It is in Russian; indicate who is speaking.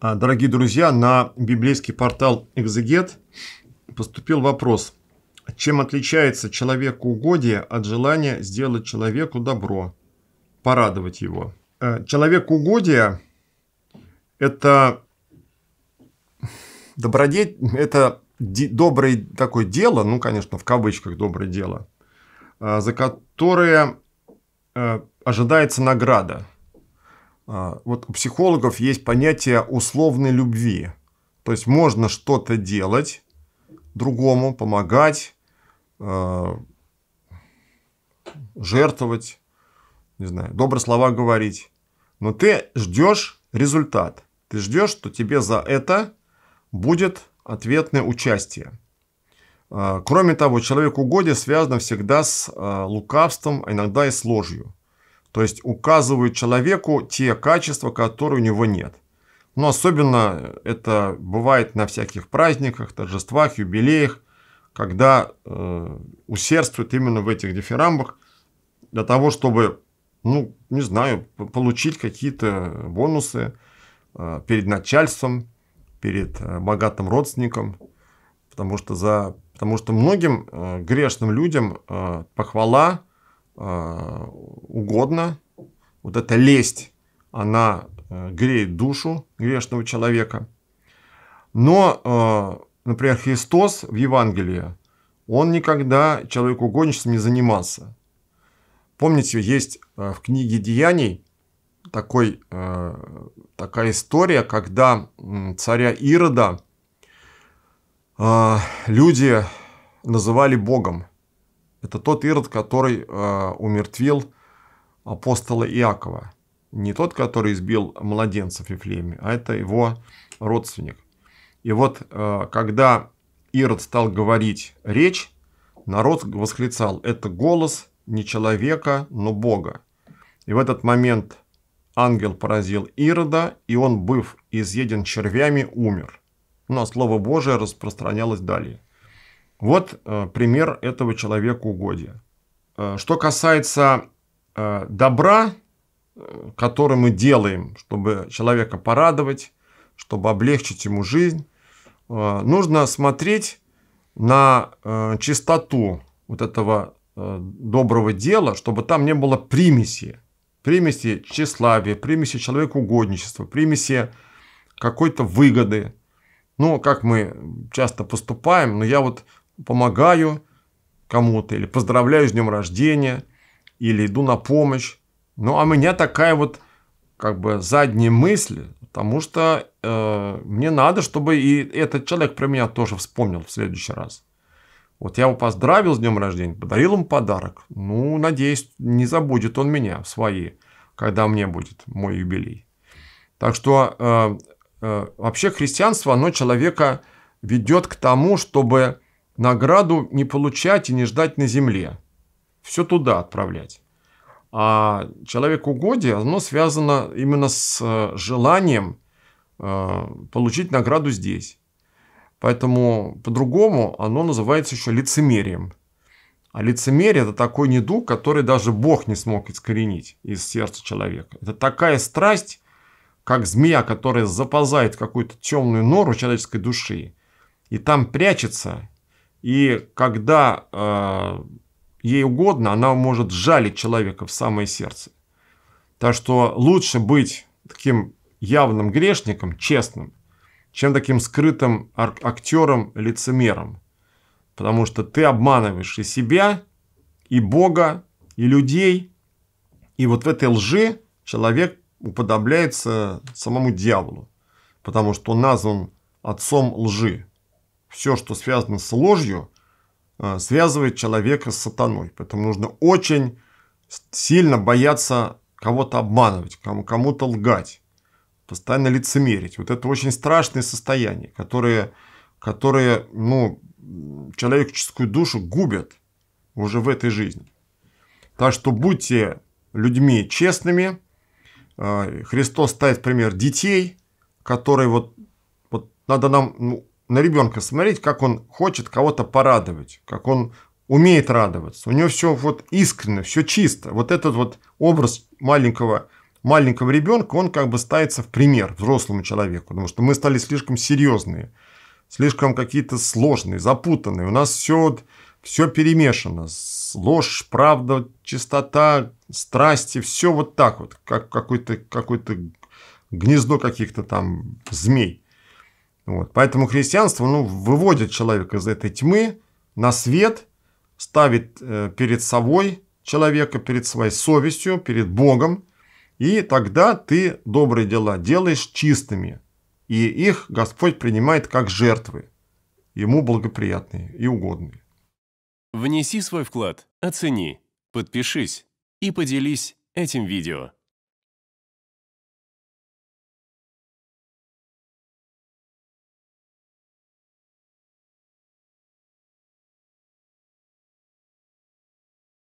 Speaker 1: А, дорогие друзья, на библейский портал «Экзегет» поступил вопрос. Чем отличается человеку угодие от желания сделать человеку добро, порадовать его? Э, человеку угодие – это добродетель, это доброе такое дело, ну, конечно, в кавычках доброе дело, э, за которое э, ожидается награда – а, вот у психологов есть понятие условной любви. То есть можно что-то делать другому, помогать, а, жертвовать, не знаю, добрые слова говорить. Но ты ждешь результат. Ты ждешь, что тебе за это будет ответное участие. А, кроме того, человек угодие связано всегда с лукавством, а иногда и с ложью. То есть указывают человеку те качества, которые у него нет. Но ну, особенно это бывает на всяких праздниках, торжествах, юбилеях, когда э, усердствуют именно в этих дифирамбах для того, чтобы, ну, не знаю, получить какие-то бонусы э, перед начальством, перед э, богатым родственником, потому что, за, потому что многим э, грешным людям э, похвала – Э, угодно. Вот эта лесть, она э, греет душу грешного человека. Но, э, например, Христос в Евангелии, он никогда человеку угодничеством не занимался. Помните, есть в книге «Деяний» такой, такая история, когда царя Ирода люди называли Богом. Это тот Ирод, который э, умертвил апостола Иакова. Не тот, который избил младенца в Ефлеме, а это его родственник. И вот, э, когда Ирод стал говорить речь, народ восклицал, это голос не человека, но Бога. И в этот момент ангел поразил Ирода, и он, быв изъеден червями, умер. Но ну, а Слово Божие распространялось далее. Вот э, пример этого человека угодия. Э, что касается э, добра, который мы делаем, чтобы человека порадовать, чтобы облегчить ему жизнь, нужно смотреть на чистоту вот этого доброго дела, чтобы там не было примеси. Примеси тщеславия, примеси человекоугодничества, примеси какой-то выгоды. Ну, как мы часто поступаем, но я вот помогаю кому-то, или поздравляю с днем рождения, или иду на помощь. Ну, а у меня такая вот как бы задние мысли, потому что э, мне надо, чтобы и этот человек про меня тоже вспомнил в следующий раз. Вот я его поздравил с днем рождения, подарил ему подарок. Ну, надеюсь, не забудет он меня в свои, когда мне будет мой юбилей. Так что э, э, вообще христианство, оно человека ведет к тому, чтобы награду не получать и не ждать на земле. Все туда отправлять. А человек человекоугодие, оно связано именно с э, желанием э, получить награду здесь. Поэтому по-другому оно называется еще лицемерием. А лицемерие – это такой недуг, который даже Бог не смог искоренить из сердца человека. Это такая страсть, как змея, которая заползает в какую-то темную нору человеческой души, и там прячется, и когда э, ей угодно, она может жалить человека в самое сердце. Так что лучше быть таким явным грешником, честным, чем таким скрытым актером-лицемером. Потому что ты обманываешь и себя, и Бога, и людей. И вот в этой лжи человек уподобляется самому дьяволу, потому что он назван отцом лжи все, что связано с ложью, э, связывает человека с сатаной. Поэтому нужно очень сильно бояться кого-то обманывать, кому-то лгать, постоянно лицемерить. Вот это очень страшное состояние, которое, которое ну, человеческую душу губят уже в этой жизни. Так что будьте людьми честными. Э, Христос ставит пример детей, которые вот, вот надо нам ну, на ребенка смотреть, как он хочет кого-то порадовать, как он умеет радоваться. У него все вот искренне, все чисто. Вот этот вот образ маленького маленького ребенка, он как бы ставится в пример взрослому человеку, потому что мы стали слишком серьезные, слишком какие-то сложные, запутанные. У нас все, все перемешано. Ложь, правда, чистота, страсти, все вот так вот, как какое-то какое гнездо каких-то там змей. Вот. Поэтому христианство ну, выводит человека из этой тьмы на свет, ставит э, перед собой человека, перед своей совестью, перед Богом, и тогда ты добрые дела делаешь чистыми, и их Господь принимает как жертвы, ему благоприятные и угодные. Внеси свой вклад, оцени, подпишись и поделись этим видео.